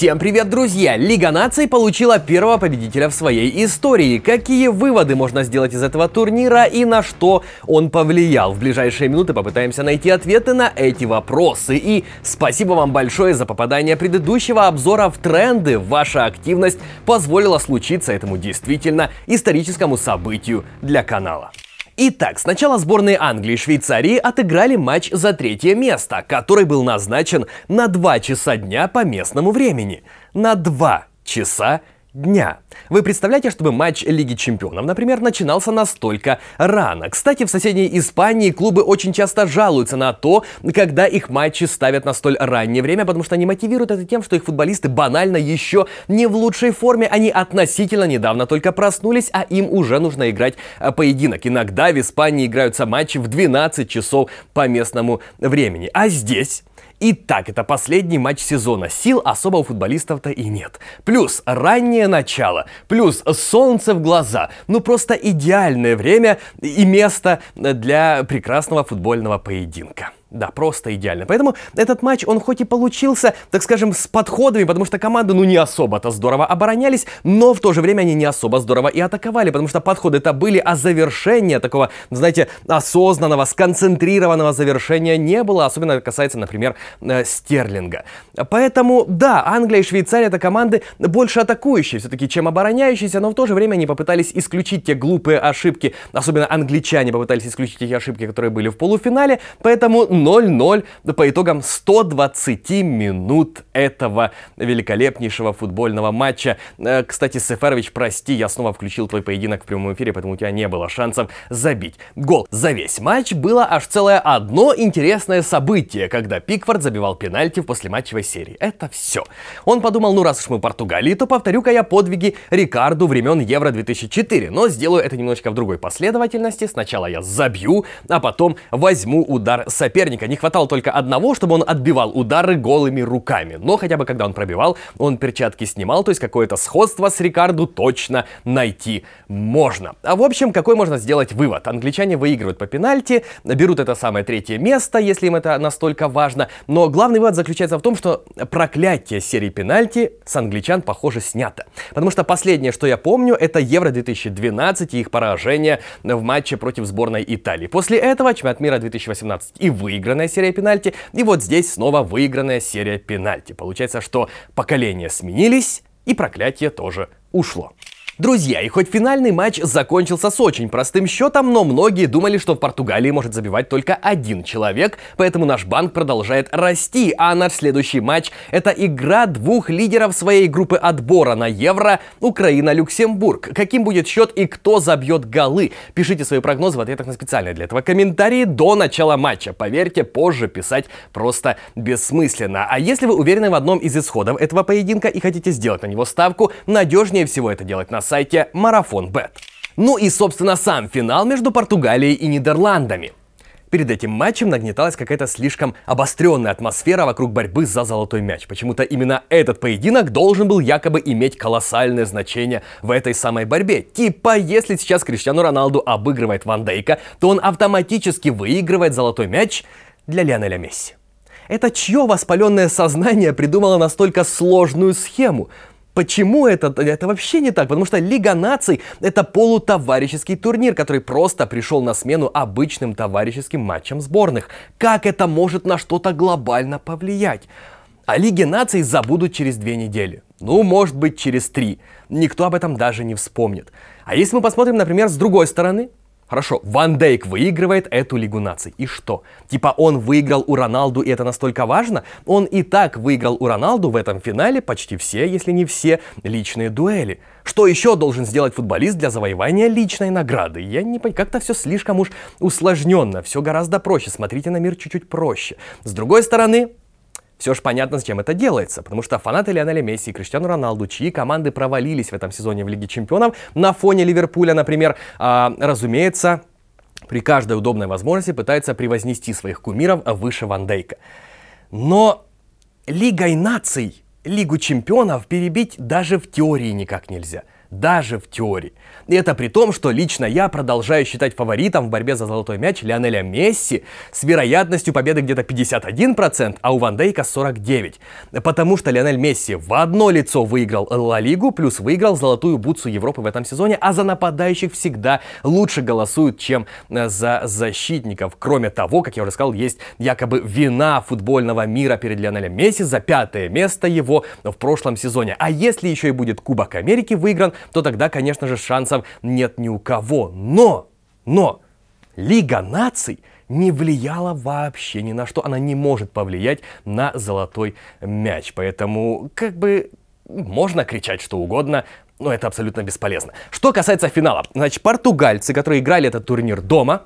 Всем привет, друзья! Лига наций получила первого победителя в своей истории. Какие выводы можно сделать из этого турнира и на что он повлиял? В ближайшие минуты попытаемся найти ответы на эти вопросы. И спасибо вам большое за попадание предыдущего обзора в тренды. Ваша активность позволила случиться этому действительно историческому событию для канала. Итак, сначала сборные Англии и Швейцарии отыграли матч за третье место, который был назначен на 2 часа дня по местному времени. На 2 часа дня. Вы представляете, чтобы матч Лиги Чемпионов, например, начинался настолько рано? Кстати, в соседней Испании клубы очень часто жалуются на то, когда их матчи ставят на столь раннее время, потому что они мотивируют это тем, что их футболисты банально еще не в лучшей форме, они относительно недавно только проснулись, а им уже нужно играть э, поединок. Иногда в Испании играются матчи в 12 часов по местному времени. А здесь Итак, это последний матч сезона. Сил особо у футболистов-то и нет. Плюс раннее начало, плюс солнце в глаза. Ну просто идеальное время и место для прекрасного футбольного поединка. Да, просто идеально. Поэтому этот матч, он хоть и получился, так скажем, с подходами, потому что команды, ну, не особо-то здорово оборонялись, но в то же время они не особо здорово и атаковали, потому что подходы-то были, а завершения такого, знаете, осознанного, сконцентрированного завершения не было, особенно касается, например, э, Стерлинга. Поэтому, да, Англия и Швейцария — это команды больше атакующие все-таки, чем обороняющиеся, но в то же время они попытались исключить те глупые ошибки, особенно англичане попытались исключить те ошибки, которые были в полуфинале, поэтому 0-0 по итогам 120 минут этого великолепнейшего футбольного матча. Э, кстати, Сеферович, прости, я снова включил твой поединок в прямом эфире, поэтому у тебя не было шансов забить гол. За весь матч было аж целое одно интересное событие, когда Пикфорд забивал пенальти в послематчевой серии. Это все. Он подумал, ну раз уж мы в Португалии, то повторю-ка я подвиги Рикарду времен Евро 2004, но сделаю это немножечко в другой последовательности. Сначала я забью, а потом возьму удар соперника соперника. Не хватало только одного, чтобы он отбивал удары голыми руками. Но хотя бы когда он пробивал, он перчатки снимал, то есть какое-то сходство с Рикарду точно найти можно. А в общем, какой можно сделать вывод? Англичане выигрывают по пенальти, берут это самое третье место, если им это настолько важно. Но главный вывод заключается в том, что проклятие серии пенальти с англичан, похоже, снято. Потому что последнее, что я помню, это Евро 2012 и их поражение в матче против сборной Италии. После этого чемпионат мира 2018 и выиграл проигранная серия пенальти, и вот здесь снова выигранная серия пенальти. Получается, что поколения сменились, и проклятие тоже ушло. Друзья, и хоть финальный матч закончился с очень простым счетом, но многие думали, что в Португалии может забивать только один человек, поэтому наш банк продолжает расти, а наш следующий матч — это игра двух лидеров своей группы отбора на Евро — Украина-Люксембург. Каким будет счет и кто забьет голы? Пишите свои прогнозы в ответах на специальные для этого комментарии до начала матча. Поверьте, позже писать просто бессмысленно. А если вы уверены в одном из исходов этого поединка и хотите сделать на него ставку, надежнее всего это делать на сайте MarathonBet. Ну и, собственно, сам финал между Португалией и Нидерландами. Перед этим матчем нагнеталась какая-то слишком обостренная атмосфера вокруг борьбы за золотой мяч. Почему-то именно этот поединок должен был якобы иметь колоссальное значение в этой самой борьбе. Типа, если сейчас Криштиану Роналду обыгрывает Ван Дейка, то он автоматически выигрывает золотой мяч для Лионеля Месси. Это чье воспаленное сознание придумало настолько сложную схему? Почему это? Это вообще не так, потому что Лига наций – это полутоварищеский турнир, который просто пришел на смену обычным товарищеским матчам сборных. Как это может на что-то глобально повлиять? О а Лиге наций забудут через две недели. Ну, может быть, через три. Никто об этом даже не вспомнит. А если мы посмотрим, например, с другой стороны, Хорошо, Ван Дейк выигрывает эту Лигу наций. И что? Типа он выиграл у Роналду, и это настолько важно? Он и так выиграл у Роналду в этом финале почти все, если не все, личные дуэли. Что еще должен сделать футболист для завоевания личной награды? Я не понимаю, как-то все слишком уж усложненно, все гораздо проще, смотрите на мир чуть-чуть проще. С другой стороны, все же понятно, с чем это делается, потому что фанаты Лионеля Месси и Криштиану Роналду, чьи команды провалились в этом сезоне в Лиге Чемпионов, на фоне Ливерпуля, например, э, разумеется, при каждой удобной возможности пытаются превознести своих кумиров выше Ван Дейка. Но Лигой наций Лигу чемпионов перебить даже в теории никак нельзя – даже в теории. И это при том, что лично я продолжаю считать фаворитом в борьбе за золотой мяч Лионеля Месси с вероятностью победы где-то 51%, а у Ван Дейка 49%. Потому что Лионель Месси в одно лицо выиграл Ла Лигу, плюс выиграл золотую бутсу Европы в этом сезоне, а за нападающих всегда лучше голосуют, чем э, за защитников. Кроме того, как я уже сказал, есть якобы вина футбольного мира перед Лионелем Месси за пятое место его в прошлом сезоне. А если еще и будет Кубок Америки выигран, то тогда, конечно же, шансов нет ни у кого. Но, но, Лига наций не влияла вообще ни на что, она не может повлиять на золотой мяч. Поэтому, как бы, можно кричать что угодно, но это абсолютно бесполезно. Что касается финала, значит, португальцы, которые играли этот турнир дома,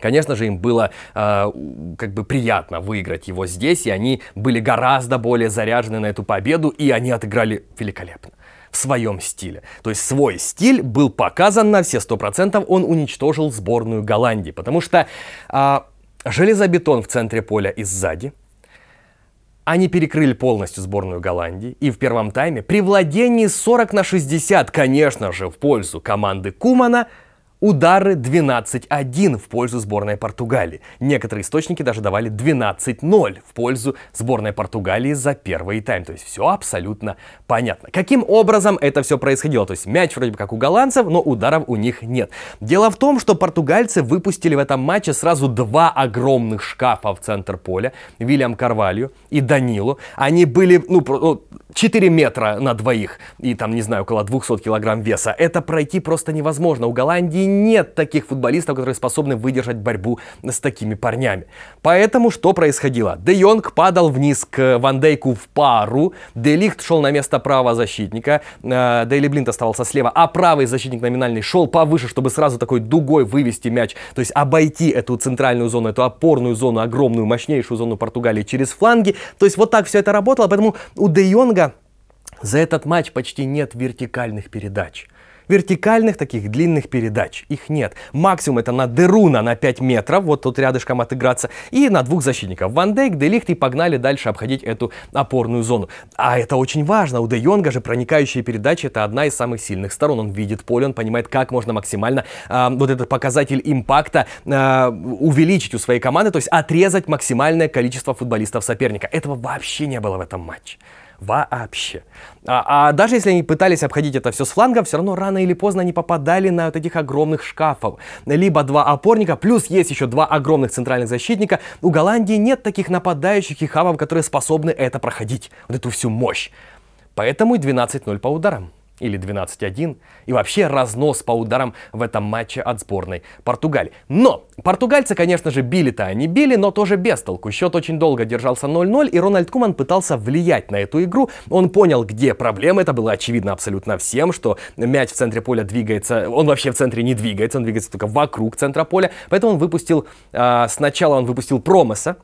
Конечно же, им было э, как бы приятно выиграть его здесь, и они были гораздо более заряжены на эту победу, и они отыграли великолепно в своем стиле. То есть свой стиль был показан на все сто процентов. он уничтожил сборную Голландии, потому что э, железобетон в центре поля и сзади, они перекрыли полностью сборную Голландии, и в первом тайме при владении 40 на 60, конечно же, в пользу команды Кумана – Удары 12-1 в пользу сборной Португалии. Некоторые источники даже давали 12-0 в пользу сборной Португалии за первый тайм. То есть все абсолютно понятно. Каким образом это все происходило? То есть мяч вроде бы как у голландцев, но ударов у них нет. Дело в том, что португальцы выпустили в этом матче сразу два огромных шкафа в центр поля. Вильям Карвалью и Данилу. Они были, ну, 4 ну, метра на двоих и там, не знаю, около 200 килограмм веса. Это пройти просто невозможно. У Голландии нет таких футболистов, которые способны выдержать борьбу с такими парнями. Поэтому что происходило? Де Йонг падал вниз к Ван Дейку в пару, Де Лихт шел на место правого защитника, э, Дейли Блинт оставался слева, а правый защитник номинальный шел повыше, чтобы сразу такой дугой вывести мяч, то есть обойти эту центральную зону, эту опорную зону, огромную, мощнейшую зону Португалии через фланги. То есть вот так все это работало, поэтому у Де Йонга за этот матч почти нет вертикальных передач. Вертикальных таких длинных передач их нет. Максимум это на Деруна на 5 метров, вот тут рядышком отыграться, и на двух защитников. Ван Дейк, Делихт и погнали дальше обходить эту опорную зону. А это очень важно. У Де Йонга же проникающие передачи это одна из самых сильных сторон. Он видит поле, он понимает, как можно максимально э, вот этот показатель импакта э, увеличить у своей команды, то есть отрезать максимальное количество футболистов соперника. Этого вообще не было в этом матче вообще. А, а даже если они пытались обходить это все с фланга, все равно рано или поздно они попадали на вот этих огромных шкафов. Либо два опорника, плюс есть еще два огромных центральных защитника. У Голландии нет таких нападающих и хавов, которые способны это проходить, вот эту всю мощь. Поэтому и 12-0 по ударам или 12-1, и вообще разнос по ударам в этом матче от сборной Португалии. Но португальцы, конечно же, били-то они били, но тоже без толку. Счет очень долго держался 0-0, и Рональд Куман пытался влиять на эту игру. Он понял, где проблема, это было очевидно абсолютно всем, что мяч в центре поля двигается, он вообще в центре не двигается, он двигается только вокруг центра поля, поэтому он выпустил, э, сначала он выпустил Промеса,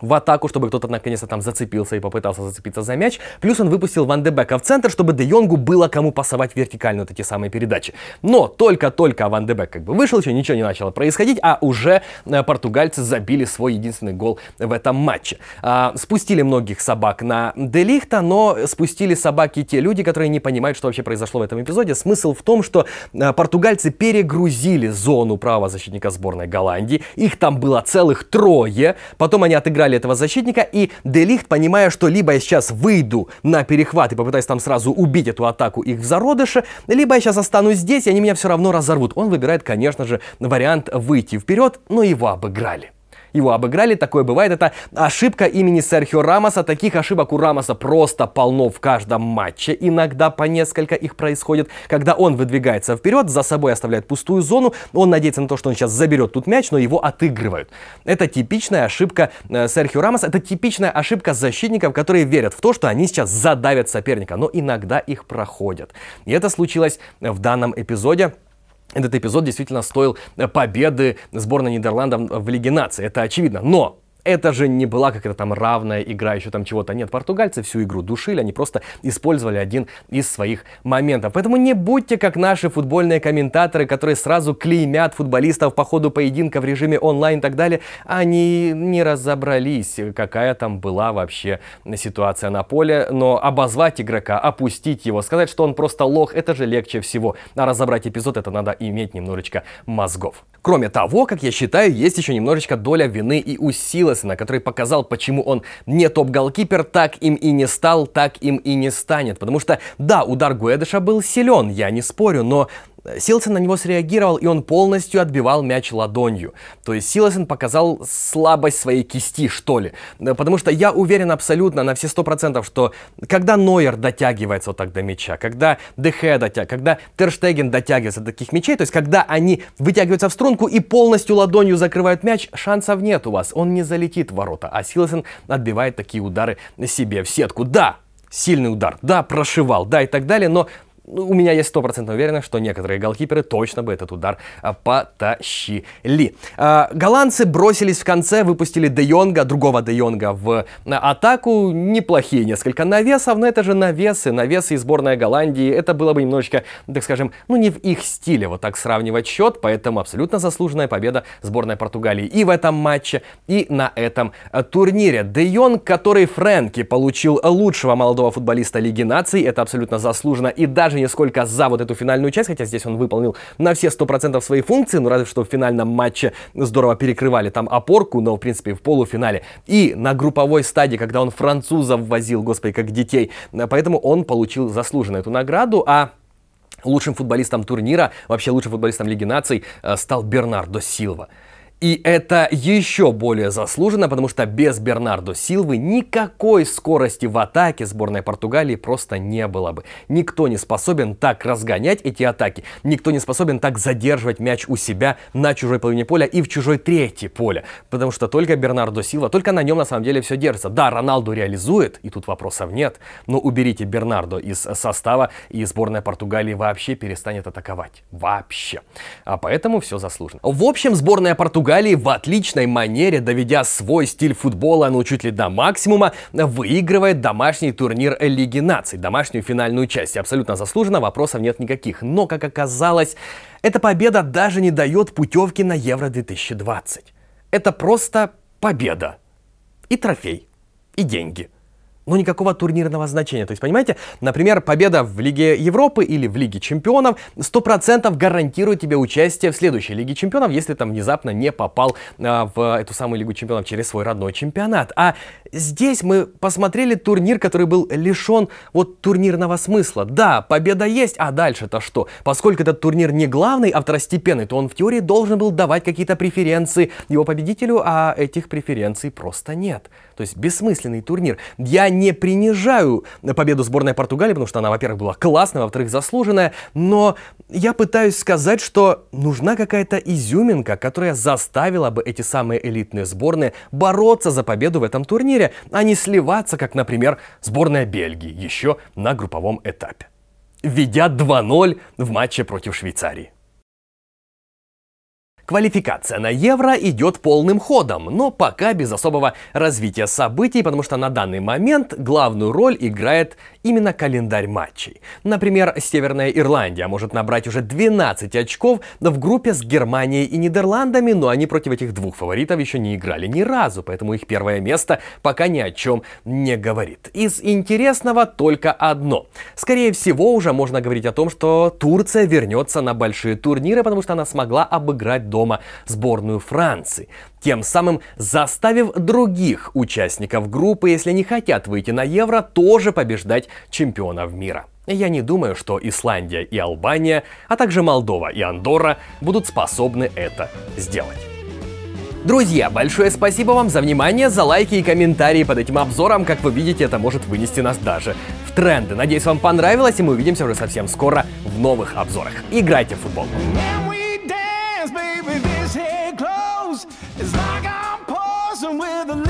в атаку, чтобы кто-то наконец-то там зацепился и попытался зацепиться за мяч. Плюс он выпустил Ван Дебека в центр, чтобы Де Йонгу было кому пасовать вертикально вот эти самые передачи. Но только-только Ван Дебек как бы вышел, еще ничего не начало происходить, а уже э, португальцы забили свой единственный гол в этом матче. А, спустили многих собак на Делихта, но спустили собаки те люди, которые не понимают, что вообще произошло в этом эпизоде. Смысл в том, что э, португальцы перегрузили зону правого защитника сборной Голландии. Их там было целых трое. Потом они отыграли взяли этого защитника, и Делихт, понимая, что либо я сейчас выйду на перехват и попытаюсь там сразу убить эту атаку их в зародыше, либо я сейчас останусь здесь, и они меня все равно разорвут. Он выбирает, конечно же, вариант выйти вперед, но его обыграли. Его обыграли, такое бывает. Это ошибка имени Серхио Рамоса. Таких ошибок у Рамоса просто полно в каждом матче. Иногда по несколько их происходит. Когда он выдвигается вперед, за собой оставляет пустую зону. Он надеется на то, что он сейчас заберет тут мяч, но его отыгрывают. Это типичная ошибка э, Серхио Рамоса. Это типичная ошибка защитников, которые верят в то, что они сейчас задавят соперника. Но иногда их проходят. И это случилось в данном эпизоде этот эпизод действительно стоил э, победы сборной Нидерландов в Лиге нации. Это очевидно. Но это же не была какая-то там равная игра, еще там чего-то. Нет, португальцы всю игру душили, они просто использовали один из своих моментов. Поэтому не будьте как наши футбольные комментаторы, которые сразу клеймят футболистов по ходу поединка в режиме онлайн и так далее. Они не разобрались, какая там была вообще ситуация на поле. Но обозвать игрока, опустить его, сказать, что он просто лох, это же легче всего. А разобрать эпизод это надо иметь немножечко мозгов. Кроме того, как я считаю, есть еще немножечко доля вины и усилий. Гиллесона, который показал, почему он не топ-голкипер, так им и не стал, так им и не станет. Потому что, да, удар Гуэдыша был силен, я не спорю, но Силсон на него среагировал, и он полностью отбивал мяч ладонью. То есть Силсон показал слабость своей кисти, что ли. Э, потому что я уверен абсолютно на все сто процентов, что когда Нойер дотягивается вот так до мяча, когда Дехе дотягивается, когда Терштеген дотягивается до таких мячей, то есть когда они вытягиваются в струнку и полностью ладонью закрывают мяч, шансов нет у вас, он не залетит в ворота. А Силсон отбивает такие удары себе в сетку. Да, сильный удар, да, прошивал, да и так далее, но у меня есть стопроцентная уверенность, что некоторые голкиперы точно бы этот удар а, потащили. А, голландцы бросились в конце, выпустили Де Йонга, другого Де Йонга в а, атаку. Неплохие несколько навесов, но это же навесы, навесы и сборная Голландии. Это было бы немножечко, так скажем, ну не в их стиле вот так сравнивать счет, поэтому абсолютно заслуженная победа сборной Португалии и в этом матче, и на этом турнире. Де Йонг, который Фрэнки получил лучшего молодого футболиста Лиги наций, это абсолютно заслуженно и даже не сколько за вот эту финальную часть, хотя здесь он выполнил на все 100% свои функции, ну разве что в финальном матче здорово перекрывали там опорку, но в принципе в полуфинале. И на групповой стадии, когда он французов возил, господи, как детей, поэтому он получил заслуженно эту награду, а лучшим футболистом турнира, вообще лучшим футболистом Лиги наций э, стал Бернардо Силва. И это еще более заслуженно, потому что без Бернардо Силвы никакой скорости в атаке сборной Португалии просто не было бы. Никто не способен так разгонять эти атаки, никто не способен так задерживать мяч у себя на чужой половине поля и в чужой третье поле, потому что только Бернардо Силва, только на нем на самом деле все держится. Да, Роналду реализует, и тут вопросов нет, но уберите Бернардо из состава, и сборная Португалии вообще перестанет атаковать. Вообще. А поэтому все заслуженно. В общем, сборная Португалии Португалии в отличной манере, доведя свой стиль футбола, ну чуть ли до максимума, выигрывает домашний турнир Лиги наций, домашнюю финальную часть. Абсолютно заслуженно, вопросов нет никаких. Но, как оказалось, эта победа даже не дает путевки на Евро-2020. Это просто победа. И трофей. И деньги но никакого турнирного значения. То есть, понимаете, например, победа в Лиге Европы или в Лиге Чемпионов 100% гарантирует тебе участие в следующей Лиге Чемпионов, если там внезапно не попал э, в эту самую Лигу Чемпионов через свой родной чемпионат. А здесь мы посмотрели турнир, который был лишен вот турнирного смысла. Да, победа есть, а дальше-то что? Поскольку этот турнир не главный, а второстепенный, то он в теории должен был давать какие-то преференции его победителю, а этих преференций просто нет. То есть бессмысленный турнир. Я не принижаю победу сборной Португалии, потому что она, во-первых, была классная, во-вторых, заслуженная, но я пытаюсь сказать, что нужна какая-то изюминка, которая заставила бы эти самые элитные сборные бороться за победу в этом турнире, а не сливаться, как, например, сборная Бельгии еще на групповом этапе ведя 2-0 в матче против Швейцарии. Квалификация на Евро идет полным ходом, но пока без особого развития событий, потому что на данный момент главную роль играет именно календарь матчей. Например, Северная Ирландия может набрать уже 12 очков в группе с Германией и Нидерландами, но они против этих двух фаворитов еще не играли ни разу, поэтому их первое место пока ни о чем не говорит. Из интересного только одно. Скорее всего, уже можно говорить о том, что Турция вернется на большие турниры, потому что она смогла обыграть дома сборную Франции тем самым заставив других участников группы, если не хотят выйти на Евро, тоже побеждать чемпионов мира. Я не думаю, что Исландия и Албания, а также Молдова и Андорра будут способны это сделать. Друзья, большое спасибо вам за внимание, за лайки и комментарии под этим обзором. Как вы видите, это может вынести нас даже в тренды. Надеюсь, вам понравилось, и мы увидимся уже совсем скоро в новых обзорах. Играйте в футбол! It's like I'm pausing with a